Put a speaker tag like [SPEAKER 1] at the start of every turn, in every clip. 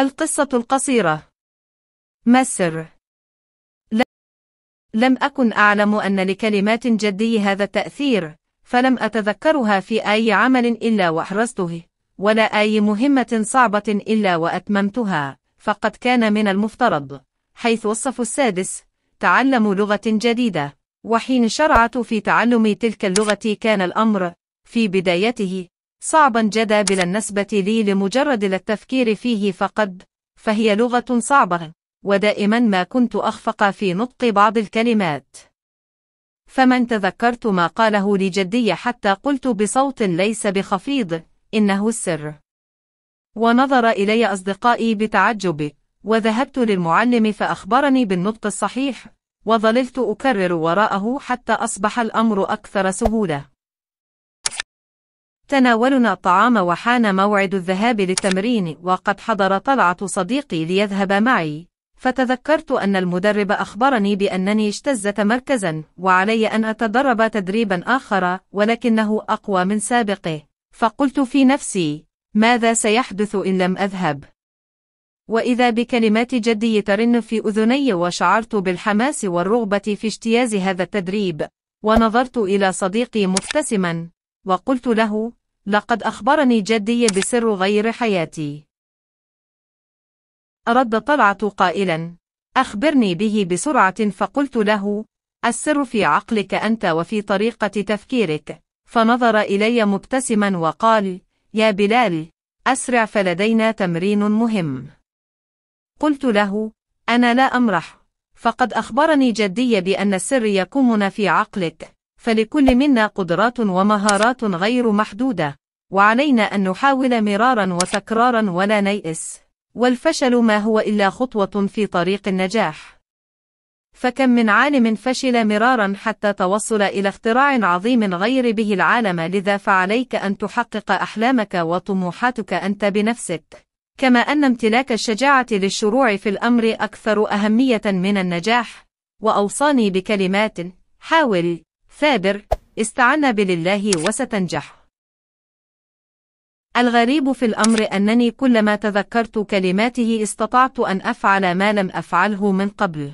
[SPEAKER 1] القصة القصيرة ما السر؟ لم أكن أعلم أن لكلمات جدي هذا التأثير، فلم أتذكرها في أي عمل إلا وأحرزته، ولا أي مهمة صعبة إلا وأتممتها، فقد كان من المفترض، حيث الصف السادس، تعلم لغة جديدة، وحين شرعت في تعلم تلك اللغة كان الأمر، في بدايته، صعبا جدا بلا النسبة لي لمجرد التفكير فيه فقد فهي لغة صعبة ودائما ما كنت أخفق في نطق بعض الكلمات فمن تذكرت ما قاله لجدي حتى قلت بصوت ليس بخفيض إنه السر ونظر إلي أصدقائي بتعجب وذهبت للمعلم فأخبرني بالنطق الصحيح وظللت أكرر وراءه حتى أصبح الأمر أكثر سهولة تناولنا الطعام وحان موعد الذهاب للتمرين وقد حضر طلعة صديقي ليذهب معي فتذكرت أن المدرب أخبرني بأنني اجتزت مركزا وعلي أن أتدرب تدريبا آخر ولكنه أقوى من سابقه فقلت في نفسي ماذا سيحدث إن لم أذهب؟ وإذا بكلمات جدي ترن في أذني وشعرت بالحماس والرغبة في اجتياز هذا التدريب ونظرت إلى صديقي مبتسما وقلت له لقد أخبرني جدي بسر غير حياتي رد طلعة قائلا أخبرني به بسرعة فقلت له السر في عقلك أنت وفي طريقة تفكيرك فنظر إلي مبتسما وقال يا بلال أسرع فلدينا تمرين مهم قلت له أنا لا أمرح فقد أخبرني جدي بأن السر يكمن في عقلك فلكل منا قدرات ومهارات غير محدودة وعلينا أن نحاول مرارا وتكرارا ولا نيأس، والفشل ما هو إلا خطوة في طريق النجاح فكم من عالم فشل مرارا حتى توصل إلى اختراع عظيم غير به العالم لذا فعليك أن تحقق أحلامك وطموحاتك أنت بنفسك كما أن امتلاك الشجاعة للشروع في الأمر أكثر أهمية من النجاح وأوصاني بكلمات حاول ثابر استعن بالله وستنجح الغريب في الأمر أنني كلما تذكرت كلماته استطعت أن أفعل ما لم أفعله من قبل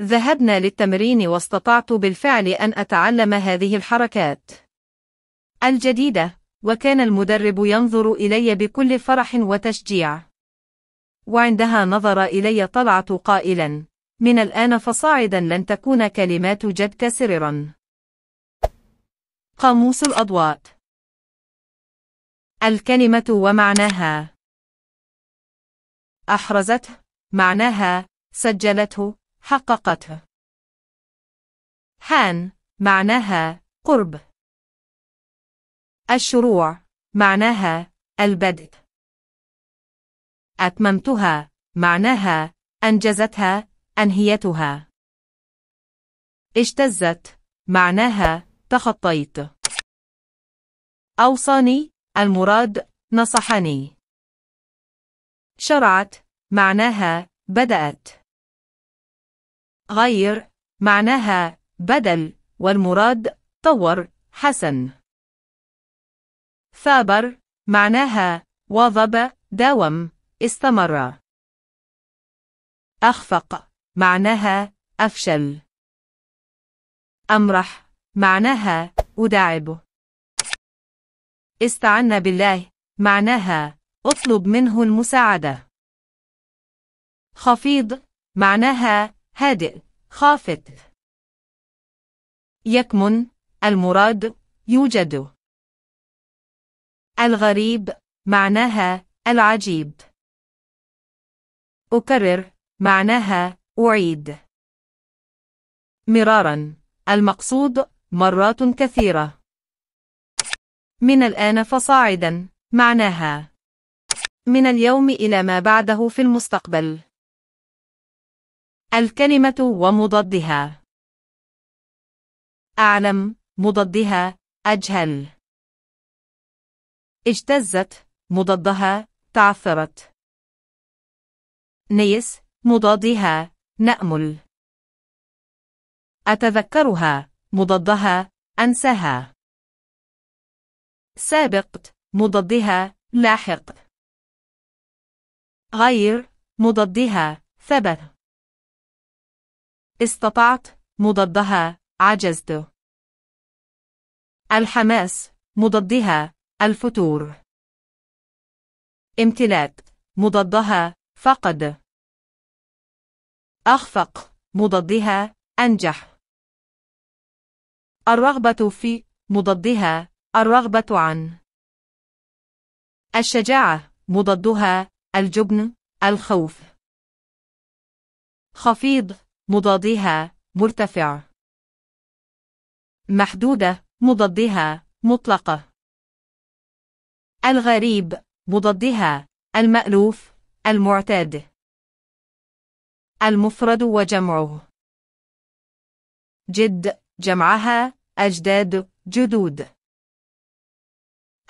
[SPEAKER 1] ذهبنا للتمرين واستطعت بالفعل أن أتعلم هذه الحركات الجديدة وكان المدرب ينظر إلي بكل فرح وتشجيع وعندها نظر إلي طلعت قائلاً من الآن فصاعدا لن تكون كلمات جدك سررا قاموس الأضواء الكلمة ومعناها أحرزته معناها سجلته حققته حان معناها قرب الشروع معناها البدء أتممتها معناها أنجزتها أنهيتها اجتزت معناها تخطيت أوصاني المراد نصحني شرعت معناها بدأت غير معناها بدل والمراد طور حسن ثابر معناها واظب داوم استمر أخفق معناها أفشل أمرح معناها أداعبه استعن بالله معناها أطلب منه المساعدة خفيض معناها هادئ خافت يكمن المراد يوجد الغريب معناها العجيب أكرر معناها أعيد مرارا المقصود مرات كثيرة من الآن فصاعدا معناها من اليوم إلى ما بعده في المستقبل الكلمة ومضادها أعلم مضدها أجهل اجتزت مضدها تعثرت نيس مضادها نأمل أتذكرها مضادها أنساها سابقت مضادها لاحق غير مضادها ثبت استطعت مضادها عجزت الحماس مضادها الفتور امتلاك مضادها فقد أخفق مضادها أنجح الرغبة في مضادها الرغبة عن الشجاعة مضادها الجبن الخوف خفيض مضادها مرتفع محدودة مضادها مطلقة الغريب مضادها المألوف المعتاد المفرد وجمعه جد جمعها أجداد جدود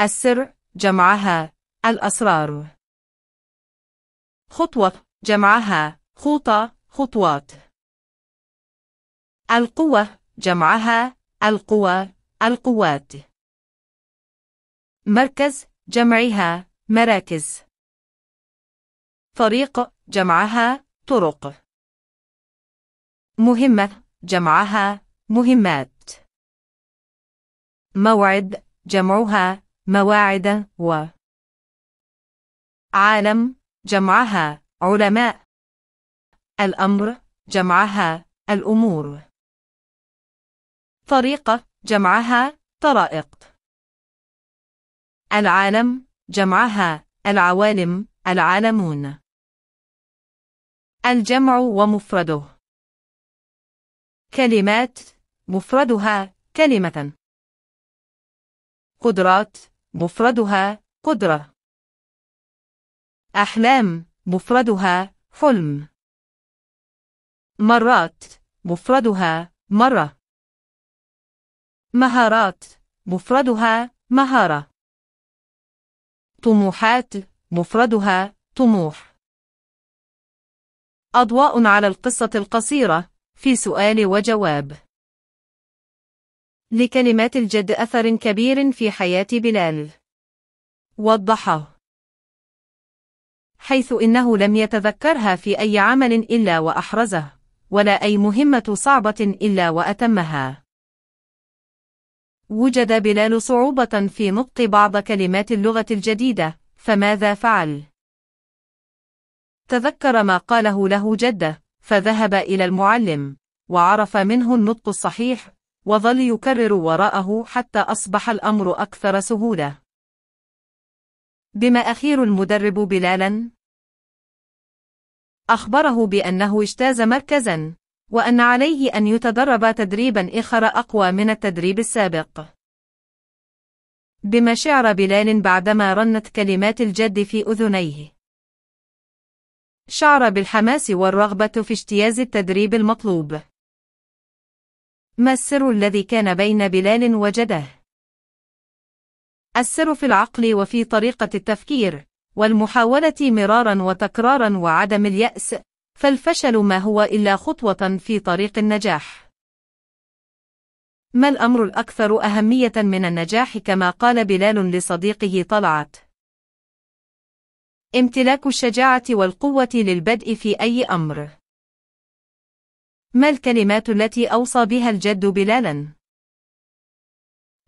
[SPEAKER 1] السر جمعها الأسرار خطوة جمعها خوطة خطوات القوة جمعها القوى القوات مركز جمعها مراكز طريق جمعها طرق مهمة جمعها مهمات موعد جمعها مواعد و عالم جمعها علماء الأمر جمعها الأمور طريقة جمعها طرائق العالم جمعها العوالم العالمون الجمع ومفرده كلمات مفردها كلمة قدرات مفردها قدرة أحلام مفردها حلم مرات مفردها مرة مهارات مفردها مهارة طموحات مفردها طموح أضواء على القصة القصيرة في سؤال وجواب لكلمات الجد أثر كبير في حياة بلال وضحه حيث إنه لم يتذكرها في أي عمل إلا وأحرزه ولا أي مهمة صعبة إلا وأتمها وجد بلال صعوبة في نطق بعض كلمات اللغة الجديدة فماذا فعل؟ تذكر ما قاله له جده فذهب إلى المعلم وعرف منه النطق الصحيح وظل يكرر وراءه حتى أصبح الأمر أكثر سهولة بما أخير المدرب بلالا أخبره بأنه اجتاز مركزا وأن عليه أن يتدرب تدريبا آخر أقوى من التدريب السابق بما شعر بلال بعدما رنت كلمات الجد في أذنيه شعر بالحماس والرغبة في اجتياز التدريب المطلوب. ما السر الذي كان بين بلال وجده؟ السر في العقل وفي طريقة التفكير، والمحاولة مرارا وتكرارا وعدم اليأس، فالفشل ما هو إلا خطوة في طريق النجاح. ما الأمر الأكثر أهمية من النجاح كما قال بلال لصديقه طلعت؟ امتلاك الشجاعة والقوة للبدء في أي أمر. ما الكلمات التي أوصى بها الجد بلالا؟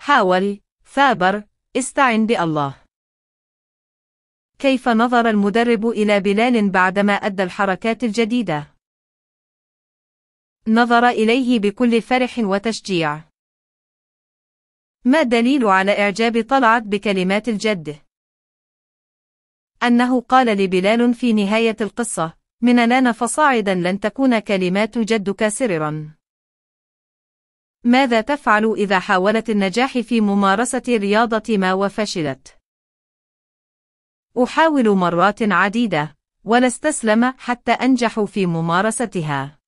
[SPEAKER 1] حاول، ثابر، استعن بالله. كيف نظر المدرب إلى بلال بعدما أدى الحركات الجديدة؟ نظر إليه بكل فرح وتشجيع. ما الدليل على إعجاب طلعت بكلمات الجد؟ أنه قال لبلال في نهاية القصة من الآن فصاعدا لن تكون كلمات جدك سررا ماذا تفعل إذا حاولت النجاح في ممارسة رياضة ما وفشلت؟ أحاول مرات عديدة ولا استسلم حتى أنجح في ممارستها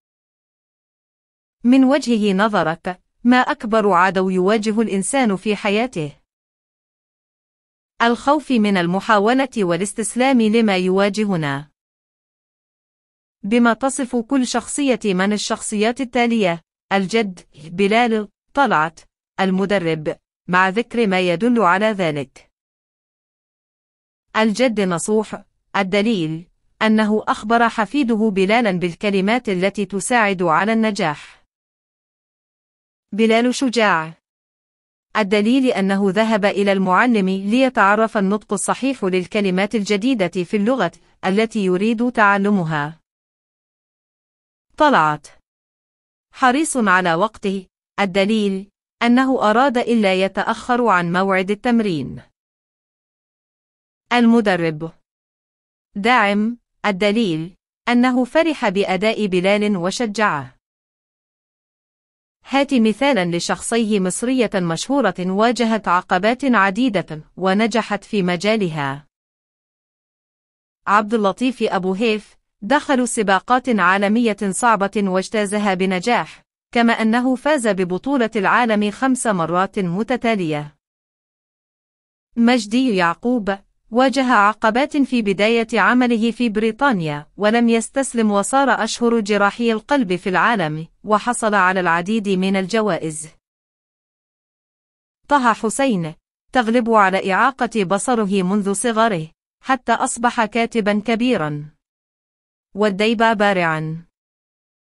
[SPEAKER 1] من وجهه نظرك ما أكبر عدو يواجه الإنسان في حياته الخوف من المحاولة والاستسلام لما يواجهنا بما تصف كل شخصية من الشخصيات التالية الجد بلال طلعت المدرب مع ذكر ما يدل على ذلك الجد نصوح الدليل أنه أخبر حفيده بلالا بالكلمات التي تساعد على النجاح بلال شجاع الدليل أنه ذهب إلى المعلم ليتعرف النطق الصحيح للكلمات الجديدة في اللغة التي يريد تعلمها. طلعت حريص على وقته الدليل أنه أراد إلا يتأخر عن موعد التمرين. المدرب داعم الدليل أنه فرح بأداء بلال وشجعه. هات مثالا لشخصية مصرية مشهورة واجهت عقبات عديدة ونجحت في مجالها عبد اللطيف أبو هيف دخل سباقات عالمية صعبة واجتازها بنجاح كما أنه فاز ببطولة العالم خمس مرات متتالية مجدي يعقوب واجه عقبات في بداية عمله في بريطانيا ولم يستسلم وصار أشهر جراحي القلب في العالم وحصل على العديد من الجوائز طه حسين تغلب على إعاقة بصره منذ صغره حتى أصبح كاتبا كبيرا والديبا بارعا